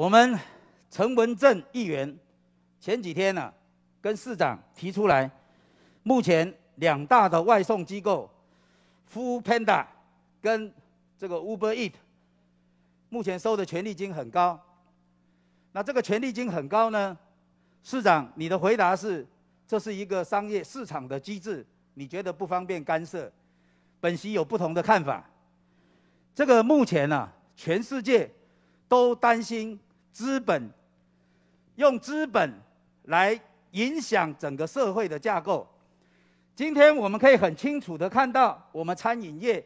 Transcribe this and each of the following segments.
我们陈文正议员前几天呢，跟市长提出来，目前两大的外送机构 f o o p a n d a 跟这个 Uber e a t 目前收的权利金很高。那这个权利金很高呢，市长你的回答是，这是一个商业市场的机制，你觉得不方便干涉。本席有不同的看法。这个目前呢，全世界都担心。资本，用资本来影响整个社会的架构。今天我们可以很清楚的看到，我们餐饮业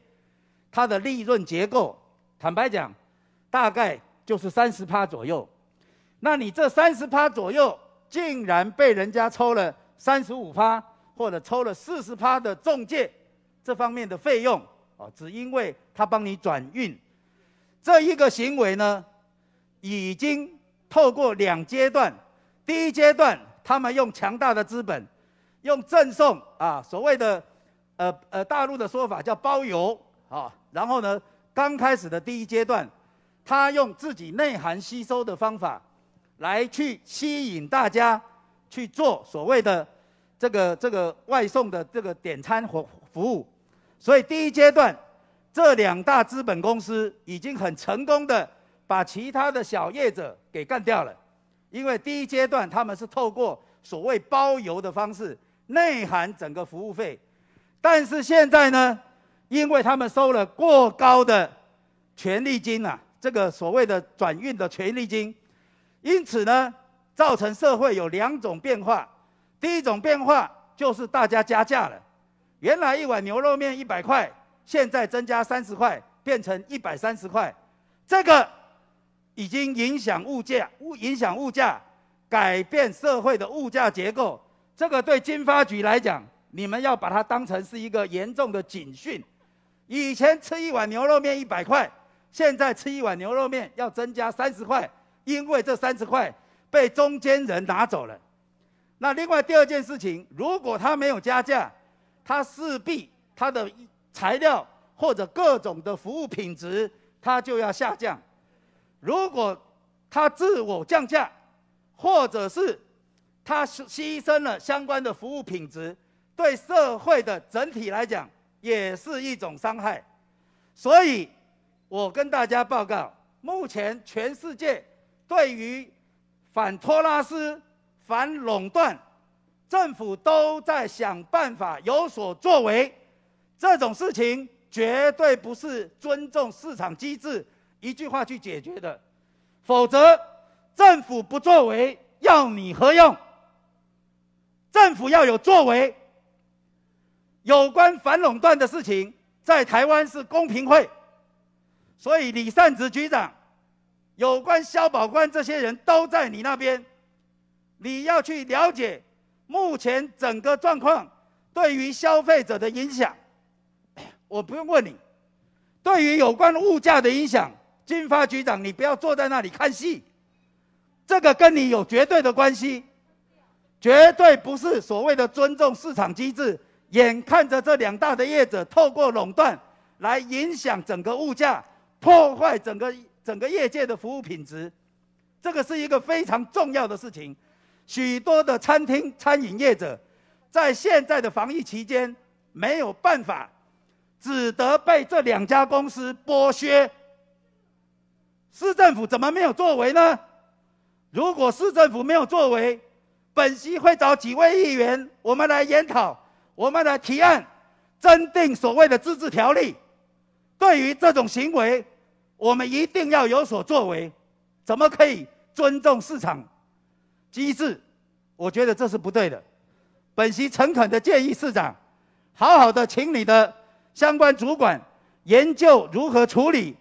它的利润结构，坦白讲，大概就是三十趴左右。那你这三十趴左右，竟然被人家抽了三十五趴，或者抽了四十趴的中介这方面的费用啊，只因为他帮你转运，这一个行为呢？已经透过两阶段，第一阶段，他们用强大的资本，用赠送啊，所谓的，呃呃，大陆的说法叫包邮啊。然后呢，刚开始的第一阶段，他用自己内涵吸收的方法，来去吸引大家去做所谓的这个这个外送的这个点餐和服务。所以第一阶段，这两大资本公司已经很成功的。把其他的小业者给干掉了，因为第一阶段他们是透过所谓包邮的方式内含整个服务费，但是现在呢，因为他们收了过高的权利金啊，这个所谓的转运的权利金，因此呢，造成社会有两种变化，第一种变化就是大家加价了，原来一碗牛肉面一百块，现在增加三十块，变成一百三十块，这个。已经影响物价，物影响物价，改变社会的物价结构。这个对金发局来讲，你们要把它当成是一个严重的警讯。以前吃一碗牛肉面一百块，现在吃一碗牛肉面要增加三十块，因为这三十块被中间人拿走了。那另外第二件事情，如果他没有加价，他势必他的材料或者各种的服务品质，他就要下降。如果他自我降价，或者是他牺牲了相关的服务品质，对社会的整体来讲也是一种伤害。所以，我跟大家报告，目前全世界对于反托拉斯、反垄断，政府都在想办法有所作为。这种事情绝对不是尊重市场机制。一句话去解决的，否则政府不作为，要你何用？政府要有作为。有关反垄断的事情，在台湾是公平会，所以李善植局长、有关肖宝官这些人都在你那边，你要去了解目前整个状况对于消费者的影响。我不用问你，对于有关物价的影响。金发局长，你不要坐在那里看戏，这个跟你有绝对的关系，绝对不是所谓的尊重市场机制。眼看着这两大的业者透过垄断来影响整个物价，破坏整个整个业界的服务品质，这个是一个非常重要的事情。许多的餐厅餐饮业者在现在的防疫期间没有办法，只得被这两家公司剥削。市政府怎么没有作为呢？如果市政府没有作为，本席会找几位议员，我们来研讨我们来提案，增订所谓的自治条例。对于这种行为，我们一定要有所作为。怎么可以尊重市场机制？我觉得这是不对的。本席诚恳的建议市长，好好的请你的相关主管研究如何处理。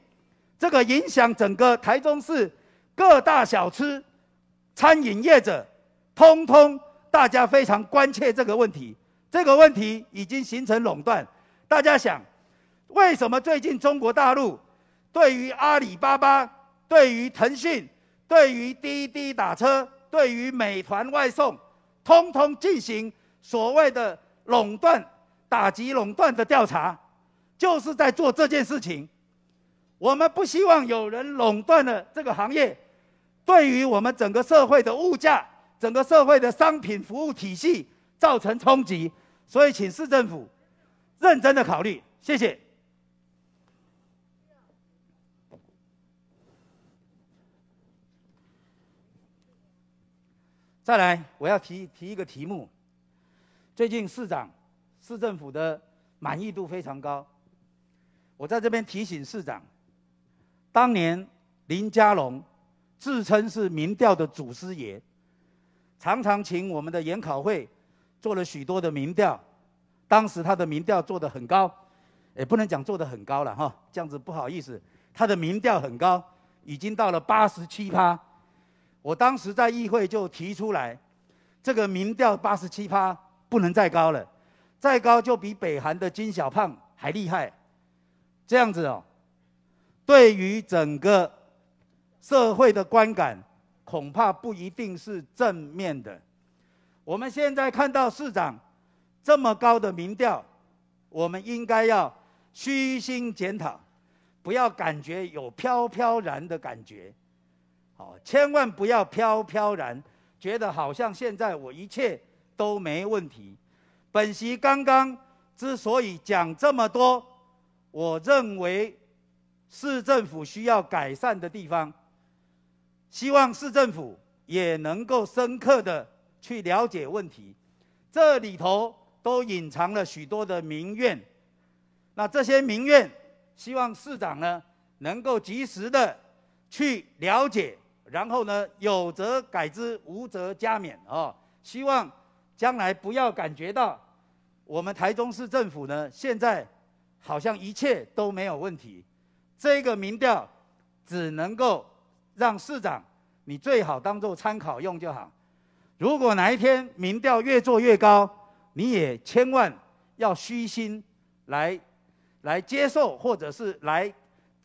这个影响整个台中市各大小吃餐饮业者，通通大家非常关切这个问题。这个问题已经形成垄断。大家想，为什么最近中国大陆对于阿里巴巴、对于腾讯、对于滴滴打车、对于美团外送，通通进行所谓的垄断打击、垄断的调查，就是在做这件事情。我们不希望有人垄断了这个行业，对于我们整个社会的物价、整个社会的商品服务体系造成冲击，所以请市政府认真的考虑。谢谢。再来，我要提提一个题目：最近市长、市政府的满意度非常高，我在这边提醒市长。当年林家龙自称是民调的祖师爷，常常请我们的研讨会做了许多的民调，当时他的民调做得很高，也不能讲做得很高了哈，这样子不好意思，他的民调很高，已经到了八十七趴，我当时在议会就提出来，这个民调八十七趴不能再高了，再高就比北韩的金小胖还厉害，这样子哦。对于整个社会的观感，恐怕不一定是正面的。我们现在看到市长这么高的民调，我们应该要虚心检讨，不要感觉有飘飘然的感觉。好，千万不要飘飘然，觉得好像现在我一切都没问题。本席刚刚之所以讲这么多，我认为。市政府需要改善的地方，希望市政府也能够深刻的去了解问题，这里头都隐藏了许多的民怨，那这些民怨，希望市长呢能够及时的去了解，然后呢有则改之，无则加勉啊！希望将来不要感觉到我们台中市政府呢现在好像一切都没有问题。这个民调只能够让市长，你最好当做参考用就好。如果哪一天民调越做越高，你也千万要虚心来来接受，或者是来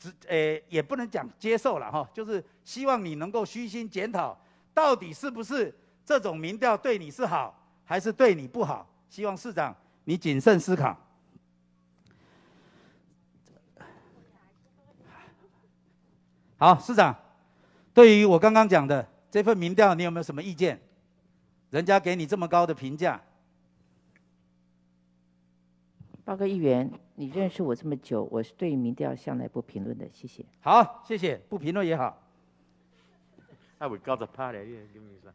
只诶也不能讲接受了哈，就是希望你能够虚心检讨，到底是不是这种民调对你是好还是对你不好？希望市长你谨慎思考。好，市长，对于我刚刚讲的这份民调，你有没有什么意见？人家给你这么高的评价，报告议员，你认识我这么久，我是对于民调向来不评论的，谢谢。好，谢谢，不评论也好。啊，会搞着拍的，你跟你说。